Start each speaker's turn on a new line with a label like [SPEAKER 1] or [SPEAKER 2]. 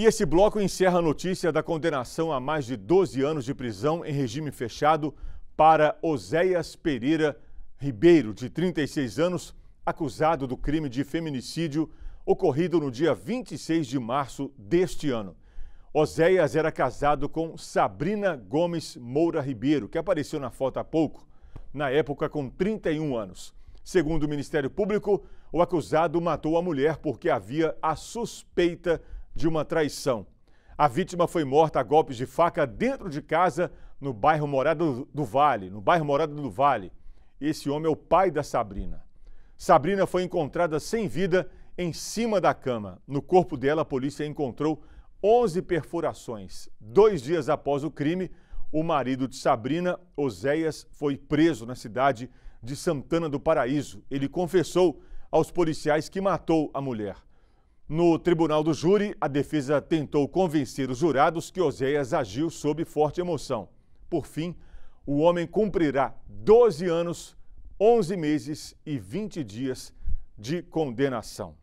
[SPEAKER 1] E esse bloco encerra a notícia da condenação a mais de 12 anos de prisão em regime fechado para Oséias Pereira Ribeiro, de 36 anos, acusado do crime de feminicídio ocorrido no dia 26 de março deste ano. Oséias era casado com Sabrina Gomes Moura Ribeiro, que apareceu na foto há pouco, na época com 31 anos. Segundo o Ministério Público, o acusado matou a mulher porque havia a suspeita de de uma traição. A vítima foi morta a golpes de faca dentro de casa no bairro Morada do Vale, no bairro Morada do Vale. Esse homem é o pai da Sabrina. Sabrina foi encontrada sem vida em cima da cama. No corpo dela, a polícia encontrou 11 perfurações. Dois dias após o crime, o marido de Sabrina, Oséias, foi preso na cidade de Santana do Paraíso. Ele confessou aos policiais que matou a mulher. No tribunal do júri, a defesa tentou convencer os jurados que Oséias agiu sob forte emoção. Por fim, o homem cumprirá 12 anos, 11 meses e 20 dias de condenação.